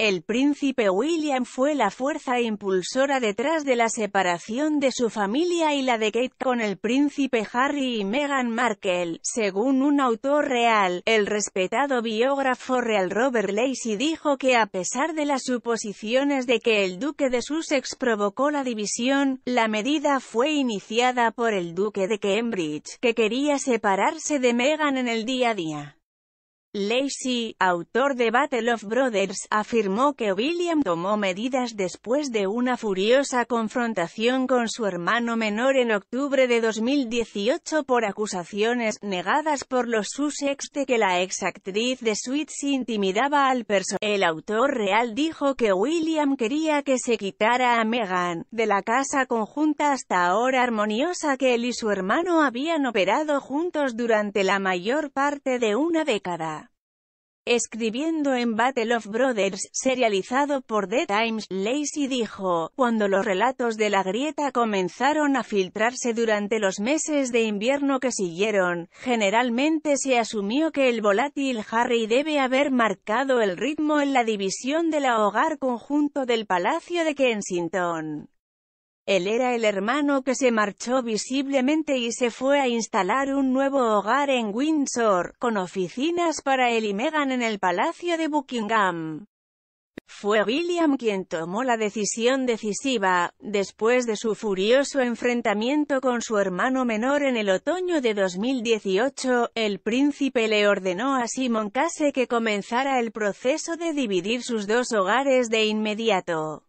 El príncipe William fue la fuerza impulsora detrás de la separación de su familia y la de Kate con el príncipe Harry y Meghan Markle. Según un autor real, el respetado biógrafo real Robert Lacey dijo que a pesar de las suposiciones de que el duque de Sussex provocó la división, la medida fue iniciada por el duque de Cambridge, que quería separarse de Meghan en el día a día. Lacey, autor de Battle of Brothers, afirmó que William tomó medidas después de una furiosa confrontación con su hermano menor en octubre de 2018 por acusaciones negadas por los Sussex de que la exactriz de Suits intimidaba al personaje. El autor real dijo que William quería que se quitara a Meghan de la casa conjunta hasta ahora armoniosa que él y su hermano habían operado juntos durante la mayor parte de una década escribiendo en Battle of Brothers, serializado por The Times, Lacey dijo, cuando los relatos de la grieta comenzaron a filtrarse durante los meses de invierno que siguieron, generalmente se asumió que el volátil Harry debe haber marcado el ritmo en la división del hogar conjunto del Palacio de Kensington. Él era el hermano que se marchó visiblemente y se fue a instalar un nuevo hogar en Windsor, con oficinas para él y Meghan en el Palacio de Buckingham. Fue William quien tomó la decisión decisiva, después de su furioso enfrentamiento con su hermano menor en el otoño de 2018, el príncipe le ordenó a Simon Case que comenzara el proceso de dividir sus dos hogares de inmediato.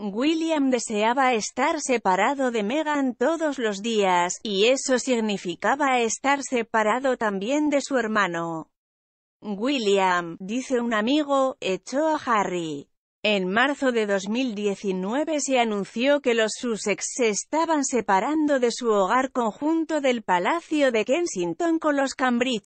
William deseaba estar separado de Meghan todos los días, y eso significaba estar separado también de su hermano. William, dice un amigo, echó a Harry. En marzo de 2019 se anunció que los Sussex se estaban separando de su hogar conjunto del Palacio de Kensington con los Cambridge.